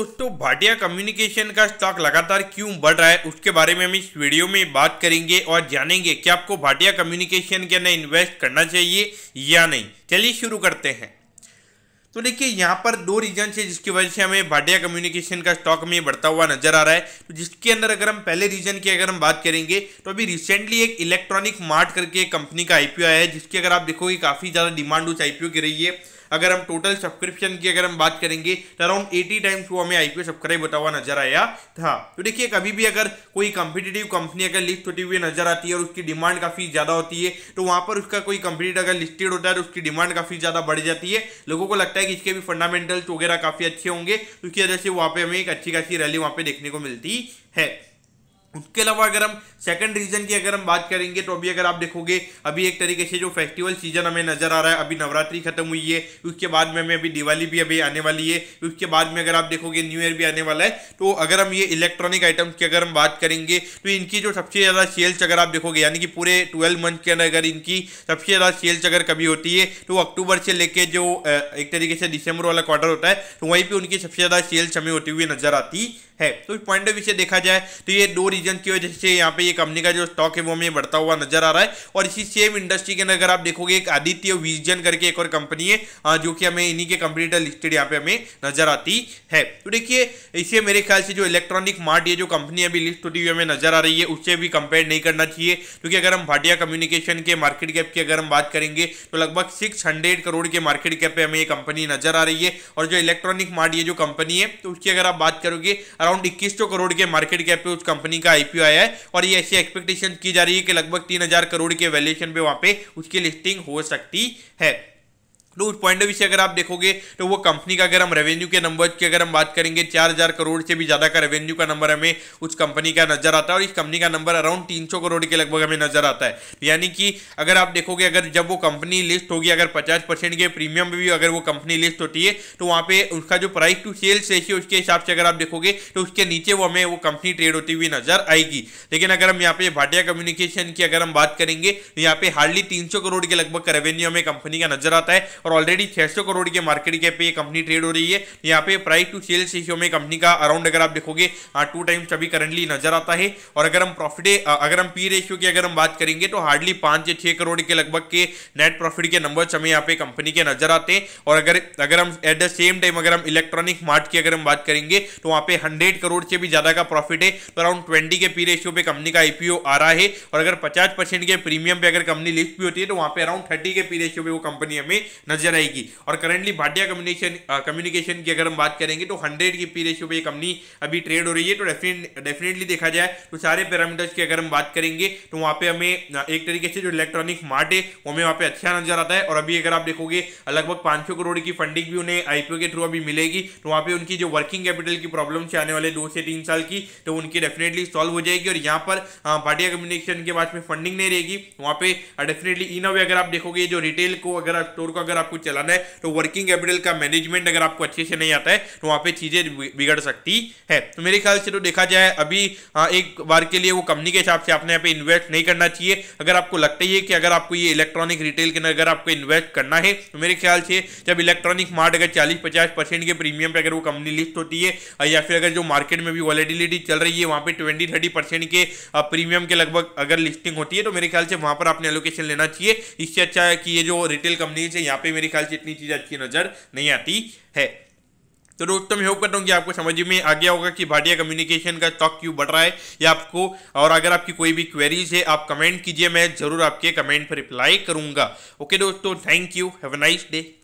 दोस्तों भाटिया कम्युनिकेशन का स्टॉक लगातार क्यों बढ़ रहा है उसके बारे में हम इस वीडियो में बात करेंगे और जानेंगे कि आपको भाटिया कम्युनिकेशन के अंदर इन्वेस्ट करना चाहिए या नहीं चलिए शुरू करते हैं तो देखिए यहाँ पर दो रीजन है जिसकी वजह से हमें भाटिया कम्युनिकेशन का स्टॉक में बढ़ता हुआ नजर आ रहा है तो जिसके अंदर अगर हम पहले रीजन की अगर हम बात करेंगे तो अभी रिसेंटली एक इलेक्ट्रॉनिक मार्ट करके कंपनी का आईपीओ आया है जिसकी अगर आप देखोगे काफ़ी ज़्यादा डिमांड उस आईपीओ की रही है अगर हम टोटल सब्सक्रिप्शन की अगर हम बात करेंगे तो अराउंड एटी टाइम्स वो हमें आईपीओ सब्सक्राइब होता हुआ नजर आया था तो देखिए कभी भी अगर कोई कंपिटेटिव कंपनी अगर लिस्ट होती हुई नजर आती है और उसकी डिमांड काफ़ी ज़्यादा होती है तो वहाँ पर उसका कोई कंपटीटर अगर लिस्टेड होता है तो उसकी डिमांड काफ़ी ज़्यादा बढ़ जाती है लोगों को लगता है कि इसके भी फंडामेंटल्स वगैरह काफ़ी अच्छे होंगे तो उसकी वजह से वहाँ पर हमें एक अच्छी खासी रैली वहाँ पर देखने को मिलती है उसके अलावा अगर हम सेकंड रीजन की अगर हम बात करेंगे तो अभी अगर आप देखोगे अभी एक तरीके से जो फेस्टिवल सीजन हमें नजर आ रहा है अभी नवरात्रि खत्म हुई है उसके बाद में हमें अभी दिवाली भी अभी आने वाली है उसके बाद में अगर आप देखोगे न्यू ईयर भी आने वाला है तो अगर हम ये इलेक्ट्रॉनिक आइटम्स की अगर हम बात करेंगे तो इनकी जो सबसे ज़्यादा सेल्स अगर आप देखोगे यानी कि पूरे ट्वेल्व मंथ के अंदर अगर इनकी सबसे ज़्यादा सेल्स अगर कभी होती है तो अक्टूबर से लेकर जो एक तरीके से दिसंबर वाला क्वार्टर होता है तो वहीं पर उनकी सबसे ज़्यादा सेल्स हमें होती हुई नजर आती है तो इस पॉइंट ऑफ व्यू से देखा जाए तो ये दो रीजन की वजह से यहाँ पे ये कंपनी का जो स्टॉक है वो हमें बढ़ता हुआ नजर आ रहा है और इसी सेम इंडस्ट्री के अंदर अगर आप देखोगे एक आदित्य विजन करके एक और कंपनी है जो कि हमें इन्हीं के कंपनीटर लिस्टेड यहाँ पे हमें नजर आती है तो देखिए इसे मेरे ख्याल से जो इलेक्ट्रॉनिक मार्ट ये जो कंपनी अभी लिस्ट होती हुई हमें नजर आ रही है उससे भी कंपेयर नहीं करना चाहिए क्योंकि अगर हम भाटिया कम्युनिकेशन के मार्केट कैप की अगर हम बात करेंगे तो लगभग सिक्स करोड़ के मार्केट कैप पर हमें ये कंपनी नजर आ रही है और जो इलेक्ट्रॉनिक मार्ट ये जो कंपनी है तो उसकी अगर आप बात करोगे अराउंड इक्कीस करोड़ के मार्केट कैप पर उस कंपनी का आईपीओ आया है और ये ऐसी एक्सपेक्टेशन की जा रही है कि लगभग तीन हजार करोड़ के वैल्यूएशन पे वहां पे उसकी लिस्टिंग हो सकती है तो उस पॉइंट ऑफ व्यू से अगर आप देखोगे तो वो कंपनी का अगर हम रेवेन्यू के नंबर की अगर हम बात करेंगे चार हज़ार करोड़ से भी ज़्यादा का रेवेन्यू का नंबर हमें उस कंपनी का नज़र आता है और इस कंपनी का नंबर अराउंड तीन सौ करोड़ के लगभग हमें नज़र आता है यानी कि अगर आप देखोगे अगर जब वो कंपनी लिस्ट होगी अगर पचास परसेंट के प्रीमियम में भी अगर वो कंपनी लिस्ट होती है तो वहाँ पे उसका जो प्राइस टू सेल्स रेशियो उसके हिसाब से अगर आप देखोगे तो उसके नीचे वो हमें वो कंपनी ट्रेड होती हुई नज़र आएगी लेकिन अगर हम यहाँ पे भाटिया कम्युनिकेशन की अगर हम बात करेंगे तो यहाँ पे हार्डली तीन करोड़ के लगभग रेवेन्यू हमें कंपनी का नज़र आता है और ऑलरेडी छह करोड़ के मार्केट कैप पे ये कंपनी ट्रेड हो रही है यहाँ पे प्राइस टू सेल्स रेशियो में कंपनी का अराउंड अगर आप देखोगे टू टाइम्स अभी करंटली नजर आता है और अगर हम प्रॉफिट अगर हम पी रेशियो की अगर हम बात करेंगे तो हार्डली पांच या छह करोड़ के लगभग के नेट प्रॉफिट के नंबर हमें यहाँ पे कंपनी के नजर आते हैं और अगर अगर हम एट द सेम टाइम अगर हम इलेक्ट्रॉनिक मार्ट की अगर हम बात करेंगे तो वहाँ पे हंड्रेड करोड़ से भी ज़्यादा का प्रॉफिट है तो अराउंड ट्वेंटी के पी रेशियो पे कंपनी का आईपीओ आ रहा है और अगर पचास के प्रीमियम पे अगर कंपनी लिस्ट भी होती है तो वहाँ पे अराउंड थर्टी के पी रेशियो पे वो कंपनी हमें नजर आएगी और करंटली भाटिया कम्युनिकेशन कम्युनिकेशन की अगर हम बात करेंगे तो हंड्रेड की पी रेशियो पे कंपनी अभी ट्रेड हो रही है तो डेफिनेटली देखा जाए तो सारे पैरामीटर्स की अगर हम बात करेंगे तो वहाँ पे हमें uh, एक तरीके से जो इलेक्ट्रॉनिक मार्ट है वो हमें वहाँ पे अच्छा नजर आता है और अभी अगर आप देखोगे लगभग पाँच करोड़ की फंडिंग भी उन्हें आईपीओ के थ्रू अभी मिलेगी तो वहाँ पे उनकी जो वर्किंग कैपिटल की प्रॉब्लम से आने वाले दो से तीन साल की तो उनकी डेफिनेटली सॉल्व हो जाएगी और यहाँ पर भाटिया uh, कम्युनिकेशन के बाद में फंडिंग नहीं रहेगी वहाँ पे डेफिनेटली इन अवे अगर आप देखोगे जो रिटेल को अगर स्टोर को अगर आपको चलाना है तो वर्किंग कैपिटल का मैनेजमेंट अगर आपको अच्छे से नहीं आता है तो वहां पे चीज़ें बिगड़ सकती है तो मेरे ख्याल से तो देखा जाए अभी एक बार के लिए वो कंपनी के हिसाब से आपने यहाँ पे इन्वेस्ट नहीं करना चाहिए अगर आपको लगता ही है कि अगर आपको ये इलेक्ट्रॉनिक रिटेल के अंदर अगर आपको इन्वेस्ट करना है तो मेरे ख्याल से जब इलेक्ट्रॉनिक मार्ट अगर चालीस पचास परसेंट के प्रीमियम पर अगर वो कंपनी लिस्ट होती है या फिर अगर जो मार्केट में भी वॉलेटिलिटी चल रही है वहाँ पे ट्वेंटी थर्टी परसेंट के प्रीमियम के लगभग अगर लिस्टिंग होती है तो मेरे ख्याल से वहाँ पर आपने एलोकेशन लेना चाहिए इससे अच्छा है कि ये जो रिटेल कंपनी है यहाँ पे भी मेरे ख्याल से इतनी चीज़ अच्छी नज़र नहीं आती है तो दोस्तों मैं होप करता हूँ कि आपको समझ में आ गया होगा कि भाटिया कम्युनिकेशन का स्टॉक क्यों बढ़ रहा है या आपको और अगर आपकी कोई भी क्वेरीज है आप कमेंट कीजिए मैं जरूर आपके कमेंट पर रिप्लाई करूंगा ओके दोस्तों thank you have a nice day